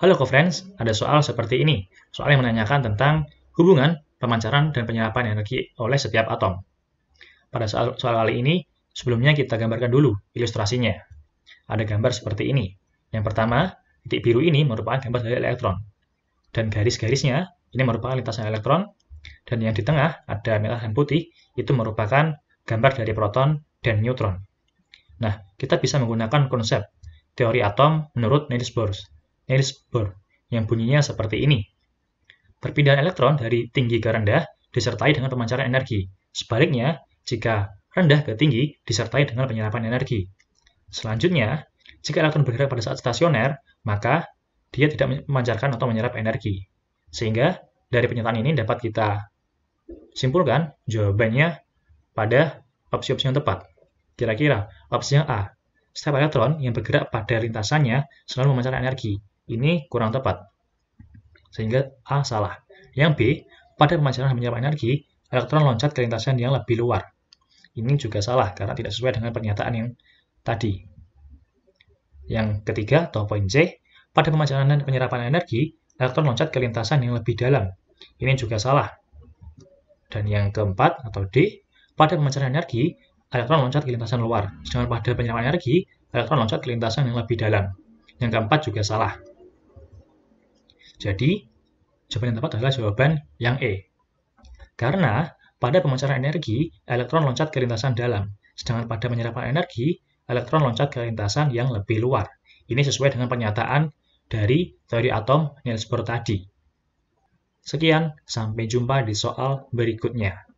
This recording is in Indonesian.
Halo co-friends, ada soal seperti ini. Soal yang menanyakan tentang hubungan pemancaran dan penyerapan energi oleh setiap atom. Pada soal, soal kali ini, sebelumnya kita gambarkan dulu ilustrasinya. Ada gambar seperti ini. Yang pertama, titik biru ini merupakan gambar dari elektron. Dan garis-garisnya, ini merupakan lintasan elektron. Dan yang di tengah, ada merah dan putih, itu merupakan gambar dari proton dan neutron. Nah, kita bisa menggunakan konsep teori atom menurut Niels Bohr Niels Bohr yang bunyinya seperti ini. Perpindahan elektron dari tinggi ke rendah disertai dengan pemancaran energi. Sebaliknya, jika rendah ke tinggi disertai dengan penyerapan energi. Selanjutnya, jika elektron bergerak pada saat stasioner, maka dia tidak memancarkan atau menyerap energi. Sehingga dari pernyataan ini dapat kita simpulkan jawabannya pada opsi-opsi yang tepat. Kira-kira opsi yang A, setiap elektron yang bergerak pada lintasannya selalu memancarkan energi, ini kurang tepat. Sehingga A salah. Yang B, pada pemancaran menyerap energi, elektron loncat ke lintasan yang lebih luar. Ini juga salah karena tidak sesuai dengan pernyataan yang tadi. Yang ketiga, atau poin C, pada pemancaran dan penyerapan energi, elektron loncat ke lintasan yang lebih dalam. Ini juga salah. Dan yang keempat, atau D, pada pemancaran energi, elektron loncat ke lintasan luar, sedangkan pada penyerapan energi, elektron loncat ke lintasan yang lebih dalam. Yang keempat juga salah. Jadi, jawaban yang tepat adalah jawaban yang E. Karena pada pemancaran energi, elektron loncat ke lintasan dalam, sedangkan pada penyerapan energi, elektron loncat ke lintasan yang lebih luar. Ini sesuai dengan pernyataan dari teori atom Niels Bohr tadi. Sekian, sampai jumpa di soal berikutnya.